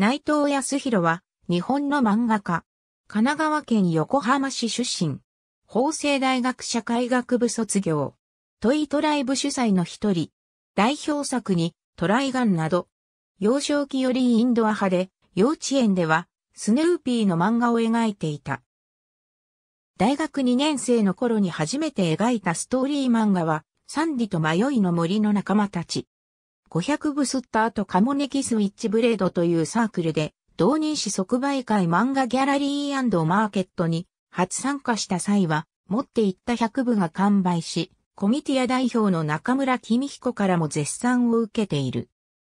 内藤康弘は、日本の漫画家。神奈川県横浜市出身。法政大学社会学部卒業。トイトライブ主催の一人。代表作に、トライガンなど。幼少期よりインドア派で、幼稚園では、スヌーピーの漫画を描いていた。大学2年生の頃に初めて描いたストーリー漫画は、サンディと迷いの森の仲間たち。500部スッターとカモネキスウィッチブレードというサークルで、同人誌即売会漫画ギャラリーマーケットに初参加した際は、持っていった100部が完売し、コミティア代表の中村君彦からも絶賛を受けている。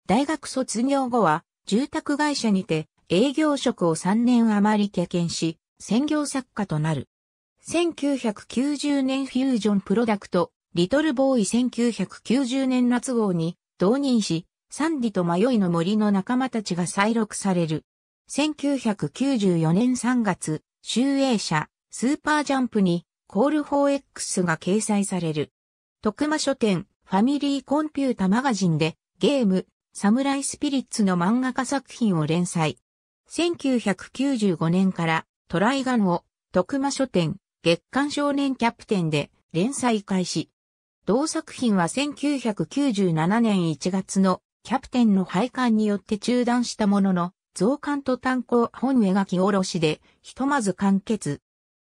大学卒業後は、住宅会社にて営業職を3年余り経験し、専業作家となる。1990年フュージョンプロダクト、リトルボーイ1990年夏号に同人誌、サンディと迷いの森の仲間たちが再録される。1994年3月、集英社、スーパージャンプに、コール 4X が掲載される。徳間書店、ファミリーコンピュータマガジンで、ゲーム、サムライスピリッツの漫画家作品を連載。1995年から、トライガンを、徳間書店、月刊少年キャプテンで、連載開始。同作品は1997年1月のキャプテンの廃刊によって中断したものの、増刊と単行本描き下ろしで、ひとまず完結。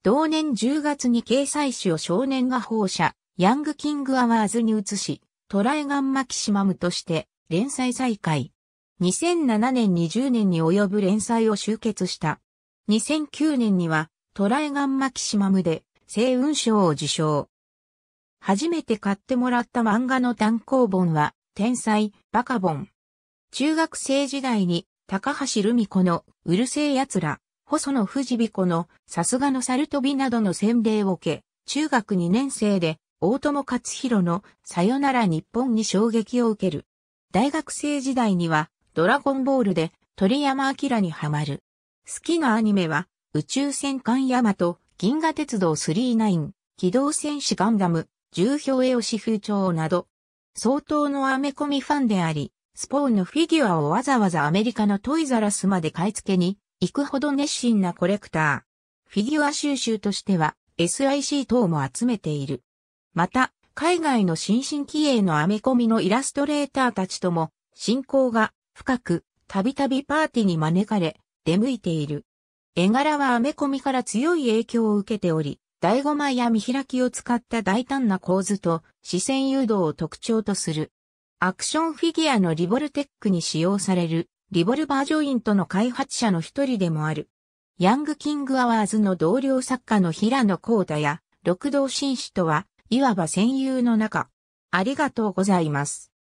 同年10月に掲載誌を少年が放射、ヤングキングアワーズに移し、トライガンマキシマムとして連載再開。2007年20年に及ぶ連載を終結した。2009年にはトライガンマキシマムで星雲賞を受賞。初めて買ってもらった漫画の単行本は、天才、バカボン。中学生時代に、高橋留美子の、うるせえ奴ら、細野藤彦の、さすがの猿飛びなどの洗礼を受け、中学2年生で、大友克弘の、さよなら日本に衝撃を受ける。大学生時代には、ドラゴンボールで、鳥山明にハマる。好きなアニメは、宇宙戦艦ヤマト、銀河鉄道39、機動戦士ガンダム、重表絵押風潮など、相当のアメコミファンであり、スポーンのフィギュアをわざわざアメリカのトイザラスまで買い付けに行くほど熱心なコレクター。フィギュア収集としては SIC 等も集めている。また、海外の新進気鋭のアメコミのイラストレーターたちとも、親交が深く、たびたびパーティーに招かれ、出向いている。絵柄はアメコミから強い影響を受けており、第5枚や見開きを使った大胆な構図と視線誘導を特徴とする。アクションフィギュアのリボルテックに使用されるリボルバージョイントの開発者の一人でもある。ヤングキングアワーズの同僚作家の平野光太や六道紳士とは、いわば戦友の中。ありがとうございます。